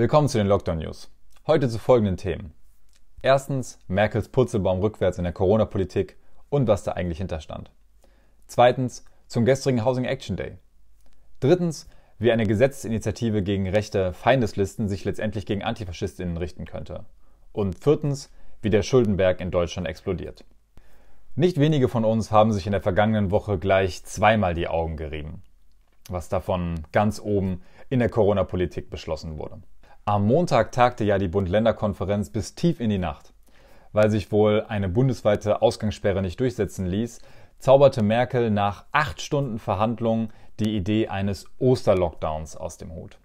Willkommen zu den Lockdown News. Heute zu folgenden Themen. Erstens Merkels Purzelbaum rückwärts in der Corona-Politik und was da eigentlich hinterstand. Zweitens zum gestrigen Housing Action Day. Drittens, wie eine Gesetzesinitiative gegen rechte Feindeslisten sich letztendlich gegen Antifaschistinnen richten könnte. Und viertens, wie der Schuldenberg in Deutschland explodiert. Nicht wenige von uns haben sich in der vergangenen Woche gleich zweimal die Augen gerieben, was davon ganz oben in der Corona-Politik beschlossen wurde. Am Montag tagte ja die Bund-Länder-Konferenz bis tief in die Nacht. Weil sich wohl eine bundesweite Ausgangssperre nicht durchsetzen ließ, zauberte Merkel nach acht Stunden Verhandlungen die Idee eines Osterlockdowns aus dem Hut.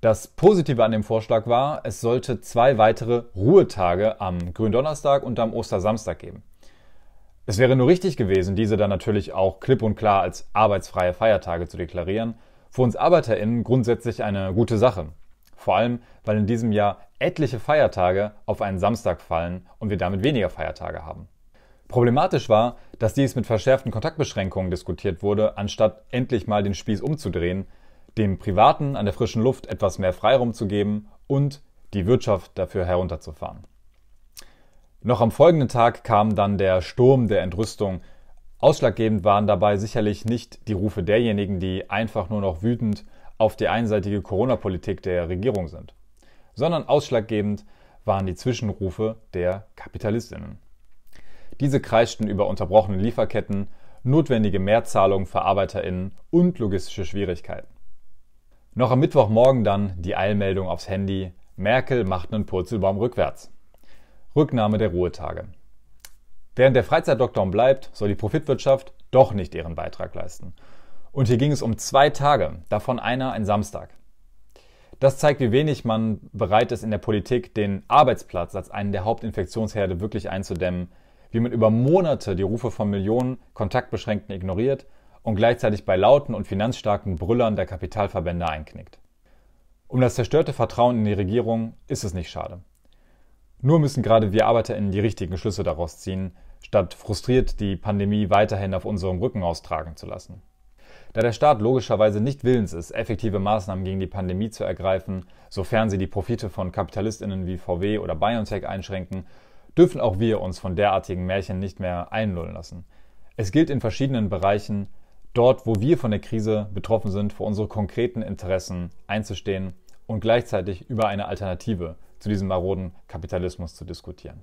Das Positive an dem Vorschlag war, es sollte zwei weitere Ruhetage am Gründonnerstag und am Ostersamstag geben. Es wäre nur richtig gewesen, diese dann natürlich auch klipp und klar als arbeitsfreie Feiertage zu deklarieren. Für uns ArbeiterInnen grundsätzlich eine gute Sache. Vor allem, weil in diesem Jahr etliche Feiertage auf einen Samstag fallen und wir damit weniger Feiertage haben. Problematisch war, dass dies mit verschärften Kontaktbeschränkungen diskutiert wurde, anstatt endlich mal den Spieß umzudrehen, dem Privaten an der frischen Luft etwas mehr Freiraum zu geben und die Wirtschaft dafür herunterzufahren. Noch am folgenden Tag kam dann der Sturm der Entrüstung. Ausschlaggebend waren dabei sicherlich nicht die Rufe derjenigen, die einfach nur noch wütend auf die einseitige Corona-Politik der Regierung sind, sondern ausschlaggebend waren die Zwischenrufe der Kapitalistinnen. Diese kreischten über unterbrochene Lieferketten, notwendige Mehrzahlungen für Arbeiterinnen und logistische Schwierigkeiten. Noch am Mittwochmorgen dann die Eilmeldung aufs Handy, Merkel macht einen Purzelbaum rückwärts. Rücknahme der Ruhetage. Während der Freizeitlockdown bleibt, soll die Profitwirtschaft doch nicht ihren Beitrag leisten und hier ging es um zwei Tage, davon einer ein Samstag. Das zeigt, wie wenig man bereit ist, in der Politik den Arbeitsplatz als einen der Hauptinfektionsherde wirklich einzudämmen, wie man über Monate die Rufe von Millionen Kontaktbeschränkten ignoriert und gleichzeitig bei lauten und finanzstarken Brüllern der Kapitalverbände einknickt. Um das zerstörte Vertrauen in die Regierung ist es nicht schade. Nur müssen gerade wir ArbeiterInnen die richtigen Schlüsse daraus ziehen, statt frustriert die Pandemie weiterhin auf unserem Rücken austragen zu lassen. Da der Staat logischerweise nicht willens ist, effektive Maßnahmen gegen die Pandemie zu ergreifen, sofern sie die Profite von Kapitalistinnen wie VW oder BioNTech einschränken, dürfen auch wir uns von derartigen Märchen nicht mehr einlullen lassen. Es gilt in verschiedenen Bereichen, dort, wo wir von der Krise betroffen sind, für unsere konkreten Interessen einzustehen und gleichzeitig über eine Alternative zu diesem maroden Kapitalismus zu diskutieren.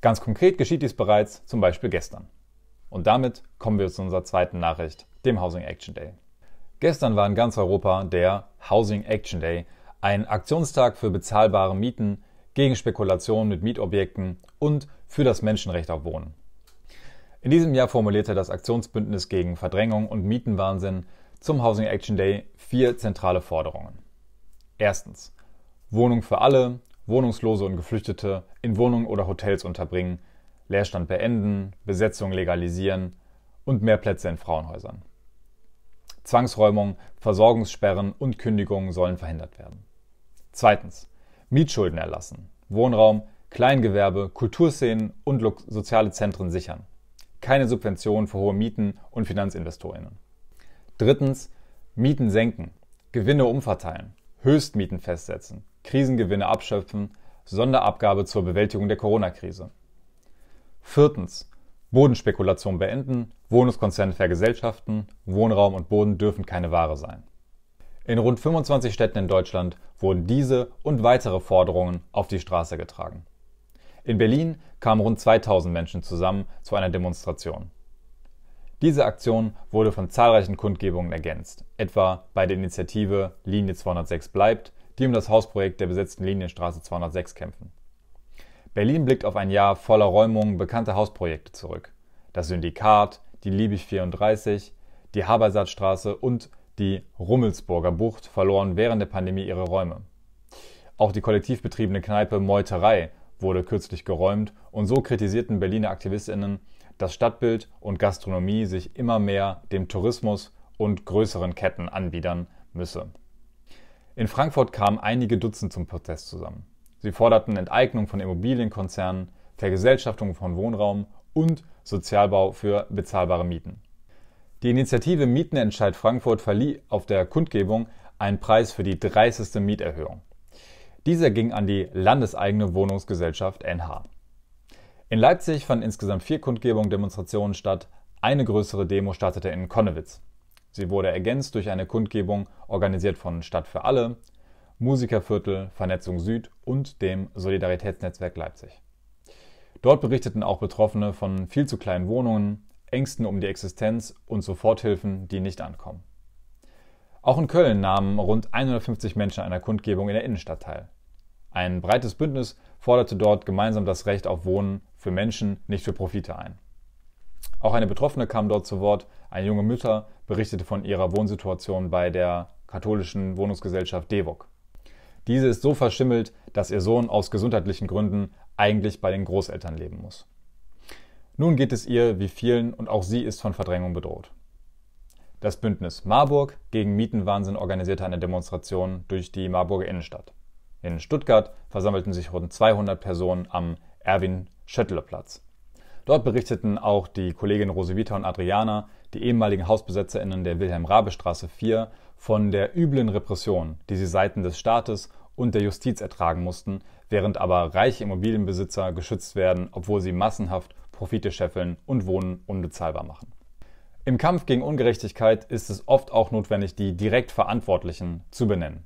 Ganz konkret geschieht dies bereits, zum Beispiel gestern. Und damit kommen wir zu unserer zweiten Nachricht, dem Housing Action Day. Gestern war in ganz Europa der Housing Action Day, ein Aktionstag für bezahlbare Mieten, gegen Spekulationen mit Mietobjekten und für das Menschenrecht auf Wohnen. In diesem Jahr formulierte das Aktionsbündnis gegen Verdrängung und Mietenwahnsinn zum Housing Action Day vier zentrale Forderungen. Erstens. Wohnung für alle, Wohnungslose und Geflüchtete in Wohnungen oder Hotels unterbringen, Leerstand beenden, Besetzung legalisieren und mehr Plätze in Frauenhäusern. Zwangsräumungen, Versorgungssperren und Kündigungen sollen verhindert werden. Zweitens. Mietschulden erlassen, Wohnraum, Kleingewerbe, Kulturszenen und soziale Zentren sichern. Keine Subventionen für hohe Mieten und Finanzinvestorinnen. Drittens. Mieten senken, Gewinne umverteilen, Höchstmieten festsetzen, Krisengewinne abschöpfen, Sonderabgabe zur Bewältigung der Corona-Krise. Viertens. Bodenspekulation beenden, Wohnungskonzerne vergesellschaften, Wohnraum und Boden dürfen keine Ware sein. In rund 25 Städten in Deutschland wurden diese und weitere Forderungen auf die Straße getragen. In Berlin kamen rund 2000 Menschen zusammen zu einer Demonstration. Diese Aktion wurde von zahlreichen Kundgebungen ergänzt, etwa bei der Initiative Linie 206 bleibt, die um das Hausprojekt der besetzten Linienstraße 206 kämpfen. Berlin blickt auf ein Jahr voller Räumungen bekannter Hausprojekte zurück. Das Syndikat, die Liebig 34, die Habersatzstraße und die Rummelsburger Bucht verloren während der Pandemie ihre Räume. Auch die kollektiv betriebene Kneipe Meuterei wurde kürzlich geräumt und so kritisierten Berliner AktivistInnen, dass Stadtbild und Gastronomie sich immer mehr dem Tourismus und größeren Ketten anbiedern müsse. In Frankfurt kamen einige Dutzend zum Protest zusammen. Sie forderten Enteignung von Immobilienkonzernen, Vergesellschaftung von Wohnraum und Sozialbau für bezahlbare Mieten. Die Initiative Mietenentscheid Frankfurt verlieh auf der Kundgebung einen Preis für die dreisteste Mieterhöhung. Dieser ging an die landeseigene Wohnungsgesellschaft NH. In Leipzig fanden insgesamt vier Kundgebungen Demonstrationen statt. Eine größere Demo startete in Konnewitz. Sie wurde ergänzt durch eine Kundgebung organisiert von Stadt für alle, Musikerviertel, Vernetzung Süd und dem Solidaritätsnetzwerk Leipzig. Dort berichteten auch Betroffene von viel zu kleinen Wohnungen, Ängsten um die Existenz und Soforthilfen, die nicht ankommen. Auch in Köln nahmen rund 150 Menschen einer Kundgebung in der Innenstadt teil. Ein breites Bündnis forderte dort gemeinsam das Recht auf Wohnen für Menschen, nicht für Profite ein. Auch eine Betroffene kam dort zu Wort. Eine junge Mütter berichtete von ihrer Wohnsituation bei der katholischen Wohnungsgesellschaft DEWOG. Diese ist so verschimmelt, dass ihr Sohn aus gesundheitlichen Gründen eigentlich bei den Großeltern leben muss. Nun geht es ihr wie vielen und auch sie ist von Verdrängung bedroht. Das Bündnis Marburg gegen Mietenwahnsinn organisierte eine Demonstration durch die Marburger Innenstadt. In Stuttgart versammelten sich rund 200 Personen am Erwin-Schöttler-Platz. Dort berichteten auch die Kolleginnen Rosevita und Adriana, die ehemaligen HausbesetzerInnen der Wilhelm-Rabe-Straße 4, von der üblen Repression, die sie seiten des Staates und der Justiz ertragen mussten, während aber reiche Immobilienbesitzer geschützt werden, obwohl sie massenhaft Profite scheffeln und Wohnen unbezahlbar machen. Im Kampf gegen Ungerechtigkeit ist es oft auch notwendig, die direkt Verantwortlichen zu benennen.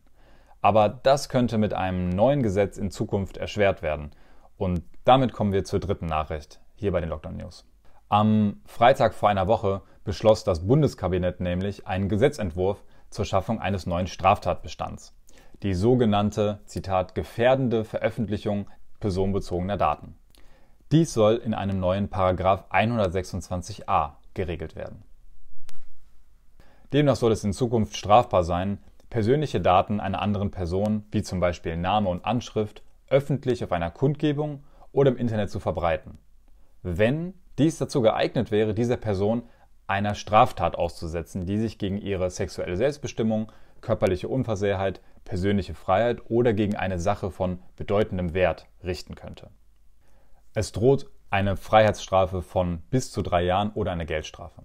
Aber das könnte mit einem neuen Gesetz in Zukunft erschwert werden. Und damit kommen wir zur dritten Nachricht, hier bei den Lockdown News. Am Freitag vor einer Woche beschloss das Bundeskabinett nämlich einen Gesetzentwurf zur Schaffung eines neuen Straftatbestands. Die sogenannte, Zitat, gefährdende Veröffentlichung personenbezogener Daten. Dies soll in einem neuen Paragraph 126a geregelt werden. Demnach soll es in Zukunft strafbar sein, persönliche Daten einer anderen Person, wie zum Beispiel Name und Anschrift, öffentlich auf einer Kundgebung oder im Internet zu verbreiten wenn dies dazu geeignet wäre, dieser Person einer Straftat auszusetzen, die sich gegen ihre sexuelle Selbstbestimmung, körperliche Unversehrheit, persönliche Freiheit oder gegen eine Sache von bedeutendem Wert richten könnte. Es droht eine Freiheitsstrafe von bis zu drei Jahren oder eine Geldstrafe.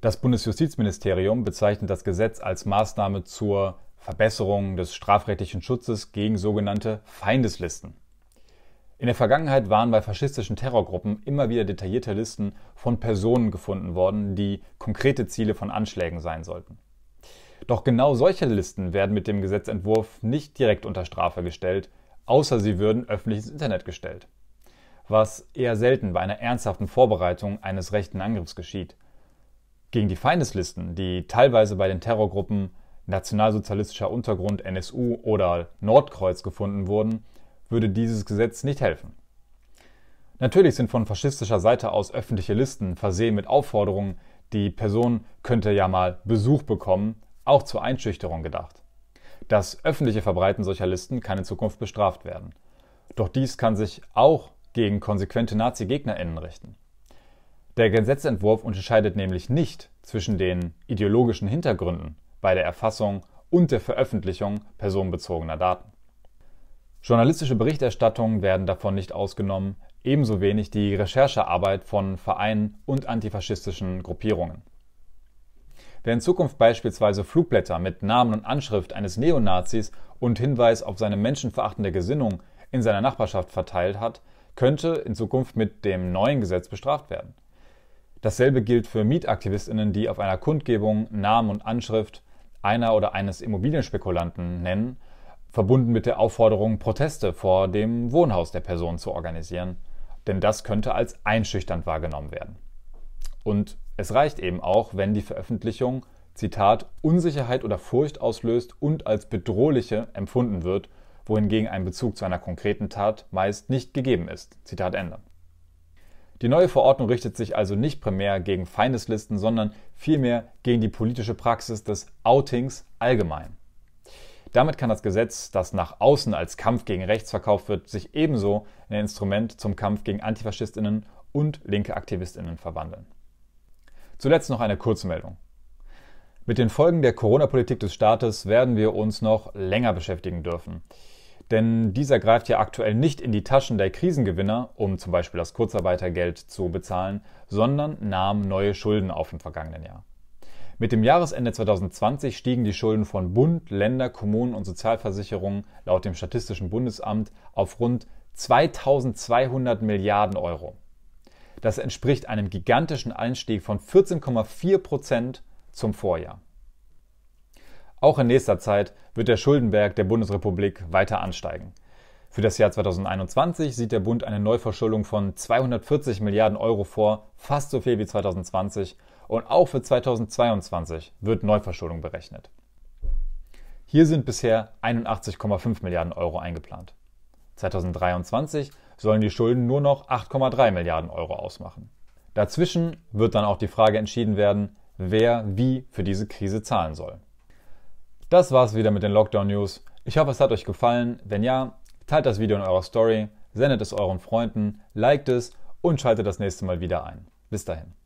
Das Bundesjustizministerium bezeichnet das Gesetz als Maßnahme zur Verbesserung des strafrechtlichen Schutzes gegen sogenannte Feindeslisten. In der Vergangenheit waren bei faschistischen Terrorgruppen immer wieder detaillierte Listen von Personen gefunden worden, die konkrete Ziele von Anschlägen sein sollten. Doch genau solche Listen werden mit dem Gesetzentwurf nicht direkt unter Strafe gestellt, außer sie würden öffentlich ins Internet gestellt. Was eher selten bei einer ernsthaften Vorbereitung eines rechten Angriffs geschieht. Gegen die Feindeslisten, die teilweise bei den Terrorgruppen Nationalsozialistischer Untergrund NSU oder Nordkreuz gefunden wurden, würde dieses Gesetz nicht helfen. Natürlich sind von faschistischer Seite aus öffentliche Listen versehen mit Aufforderungen, die Person könnte ja mal Besuch bekommen, auch zur Einschüchterung gedacht. Das öffentliche Verbreiten solcher Listen kann in Zukunft bestraft werden. Doch dies kann sich auch gegen konsequente Nazi-GegnerInnen richten. Der Gesetzentwurf unterscheidet nämlich nicht zwischen den ideologischen Hintergründen bei der Erfassung und der Veröffentlichung personenbezogener Daten. Journalistische Berichterstattungen werden davon nicht ausgenommen, ebenso wenig die Recherchearbeit von Vereinen und antifaschistischen Gruppierungen. Wer in Zukunft beispielsweise Flugblätter mit Namen und Anschrift eines Neonazis und Hinweis auf seine menschenverachtende Gesinnung in seiner Nachbarschaft verteilt hat, könnte in Zukunft mit dem neuen Gesetz bestraft werden. Dasselbe gilt für Mietaktivistinnen, die auf einer Kundgebung Namen und Anschrift einer oder eines Immobilienspekulanten nennen verbunden mit der Aufforderung, Proteste vor dem Wohnhaus der Person zu organisieren, denn das könnte als einschüchternd wahrgenommen werden. Und es reicht eben auch, wenn die Veröffentlichung, Zitat, Unsicherheit oder Furcht auslöst und als bedrohliche empfunden wird, wohingegen ein Bezug zu einer konkreten Tat meist nicht gegeben ist. Zitat Ende. Die neue Verordnung richtet sich also nicht primär gegen Feindeslisten, sondern vielmehr gegen die politische Praxis des Outings allgemein. Damit kann das Gesetz, das nach außen als Kampf gegen rechts verkauft wird, sich ebenso in ein Instrument zum Kampf gegen Antifaschistinnen und linke Aktivistinnen verwandeln. Zuletzt noch eine Kurzmeldung. Mit den Folgen der Corona-Politik des Staates werden wir uns noch länger beschäftigen dürfen. Denn dieser greift ja aktuell nicht in die Taschen der Krisengewinner, um zum Beispiel das Kurzarbeitergeld zu bezahlen, sondern nahm neue Schulden auf im vergangenen Jahr. Mit dem Jahresende 2020 stiegen die Schulden von Bund, Länder, Kommunen und Sozialversicherungen laut dem Statistischen Bundesamt auf rund 2200 Milliarden Euro. Das entspricht einem gigantischen Einstieg von 14,4 Prozent zum Vorjahr. Auch in nächster Zeit wird der Schuldenberg der Bundesrepublik weiter ansteigen. Für das Jahr 2021 sieht der Bund eine Neuverschuldung von 240 Milliarden Euro vor, fast so viel wie 2020 und auch für 2022 wird Neuverschuldung berechnet. Hier sind bisher 81,5 Milliarden Euro eingeplant. 2023 sollen die Schulden nur noch 8,3 Milliarden Euro ausmachen. Dazwischen wird dann auch die Frage entschieden werden, wer wie für diese Krise zahlen soll. Das war's wieder mit den Lockdown News. Ich hoffe, es hat euch gefallen. Wenn ja, teilt das Video in eurer Story, sendet es euren Freunden, liked es und schaltet das nächste Mal wieder ein. Bis dahin.